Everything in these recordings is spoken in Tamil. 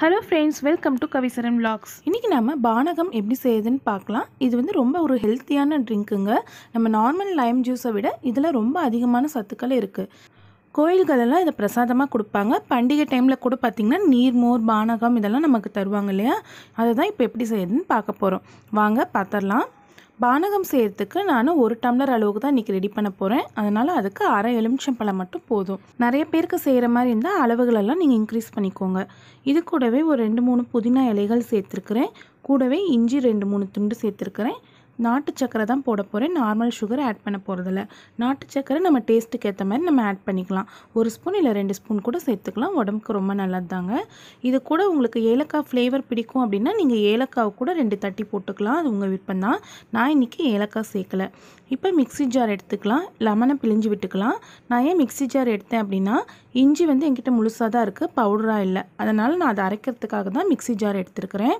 hello friends welcome to Kavisaran vlogs இன்றைக்கி நம்ம பானகம் எப்படி செய்யுதுன்னு பார்க்கலாம் இது வந்து ரொம்ப ஒரு ஹெல்த்தியான ட்ரிங்க்குங்க நம்ம நார்மல் லைம் ஜூஸை விட இதில் ரொம்ப அதிகமான சத்துக்கள் இருக்குது கோயில்களெல்லாம் இதை பிரசாதமாக கொடுப்பாங்க பண்டிகை டைமில் கூட பார்த்திங்கன்னா நீர்மோர் பானகம் இதெல்லாம் நமக்கு தருவாங்க இல்லையா அதை தான் இப்போ எப்படி செய்யுதுன்னு பார்க்க போகிறோம் வாங்க பார்த்துடலாம் பானகம் செய்கிறதுக்கு நான் ஒரு டம்ளர் அளவுக்கு தான் இன்றைக்கி ரெடி பண்ண போகிறேன் அதனால் அதுக்கு அரை எலுமிச்சம்பழம் மட்டும் போதும் நிறைய பேருக்கு செய்கிற மாதிரி இருந்தால் அளவுகளெல்லாம் நீங்கள் இன்க்ரீஸ் பண்ணிக்கோங்க இது கூடவே ஒரு ரெண்டு மூணு புதினா இலைகள் சேர்த்துருக்குறேன் கூடவே இஞ்சி ரெண்டு மூணு துண்டு சேர்த்துருக்குறேன் நாட்டு சக்கரை தான் போட போகிறேன் நார்மல் சுகர் ஆட் பண்ண போகிறதில்ல நாட்டு சக்கரை நம்ம டேஸ்ட்டுக்கு ஏற்ற மாதிரி நம்ம ஆட் பண்ணிக்கலாம் ஒரு ஸ்பூன் இல்லை ரெண்டு ஸ்பூன் கூட சேர்த்துக்கலாம் உடம்புக்கு ரொம்ப நல்லதுதாங்க இது கூட உங்களுக்கு ஏலக்காய் ஃப்ளேவர் பிடிக்கும் அப்படின்னா நீங்கள் ஏலக்காவை கூட ரெண்டு தட்டி போட்டுக்கலாம் அது உங்கள் விருப்பம் தான் நான் இன்றைக்கி ஏலக்காய் சேர்க்கலை இப்போ மிக்சி ஜார் எடுத்துக்கலாம் லெமனை பிழிஞ்சு விட்டுக்கலாம் நான் ஏன் மிக்சி ஜார் எடுத்தேன் அப்படின்னா இஞ்சி வந்து என்கிட்ட முழுசாக தான் இருக்குது பவுடராக இல்லை அதனால் நான் அதை அரைக்கிறதுக்காக தான் மிக்சி ஜார் எடுத்துருக்கிறேன்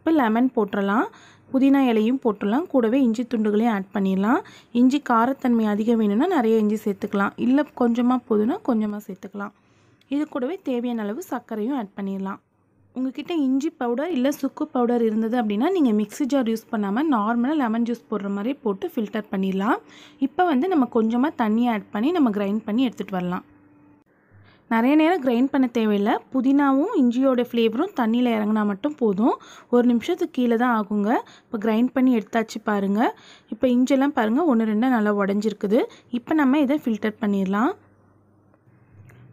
இப்போ லெமன் போட்டுடலாம் புதினா இலையும் போட்டுடலாம் கூடவே இஞ்சி துண்டுகளையும் ஆட் பண்ணிடலாம் இஞ்சி காரத்தன்மை அதிகம் வேணும்னா நிறைய இஞ்சி சேர்த்துக்கலாம் இல்லை கொஞ்சமாக போதுன்னா கொஞ்சமாக சேர்த்துக்கலாம் இது கூடவே தேவையான அளவு சர்க்கரையும் ஆட் பண்ணிடலாம் உங்ககிட்ட இஞ்சி பவுடர் இல்லை சுக்கு பவுடர் இருந்தது அப்படின்னா நீங்கள் மிக்ஸி ஜார் யூஸ் பண்ணாமல் நார்மலாக லெமன் ஜூஸ் போடுற மாதிரி போட்டு ஃபில்டர் பண்ணிடலாம் இப்போ வந்து நம்ம கொஞ்சமாக தண்ணி ஆட் பண்ணி நம்ம கிரைண்ட் பண்ணி எடுத்துகிட்டு வரலாம் நிறைய நேரம் கிரைண்ட் பண்ண தேவையில்லை புதினாவும் இஞ்சியோட ஃப்ளேவரும் தண்ணியில் இறங்கினா மட்டும் போதும் ஒரு நிமிஷத்துக்கு கீழே தான் ஆகுங்க இப்போ கிரைண்ட் பண்ணி எடுத்தாச்சு பாருங்கள் இப்போ இஞ்செல்லாம் பாருங்கள் ஒன்று ரெண்டாக நல்லா உடஞ்சிருக்குது இப்போ நம்ம இதை ஃபில்டர் பண்ணிடலாம்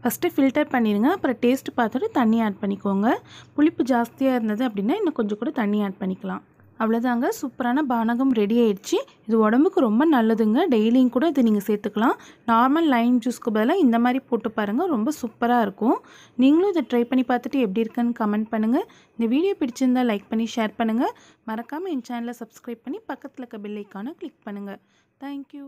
ஃபஸ்ட்டு ஃபில்டர் பண்ணிடுங்க அப்புறம் டேஸ்ட் பார்த்துட்டு தண்ணி ஆட் பண்ணிக்கோங்க புளிப்பு ஜாஸ்தியாக இருந்தது அப்படின்னா இன்னும் கொஞ்சம் கூட தண்ணி ஆட் பண்ணிக்கலாம் அவ்வளோதாங்க சூப்பரான பானகம் ரெடி ஆயிடுச்சு இது உடம்புக்கு ரொம்ப நல்லதுங்க டெய்லியும் கூட இது நீங்கள் சேர்த்துக்கலாம் நார்மல் லைம் ஜூஸ்க்கு பதிலாக இந்த மாதிரி போட்டு பாருங்கள் ரொம்ப சூப்பராக இருக்கும் நீங்களும் இதை ட்ரை பண்ணி பார்த்துட்டு எப்படி இருக்குன்னு கமெண்ட் பண்ணுங்கள் இந்த வீடியோ பிடிச்சிருந்தால் லைக் பண்ணி ஷேர் பண்ணுங்கள் மறக்காமல் என் சேனலை சப்ஸ்கிரைப் பண்ணி பக்கத்தில் இருக்க பில்லைக்கான கிளிக் பண்ணுங்கள் தேங்க்யூ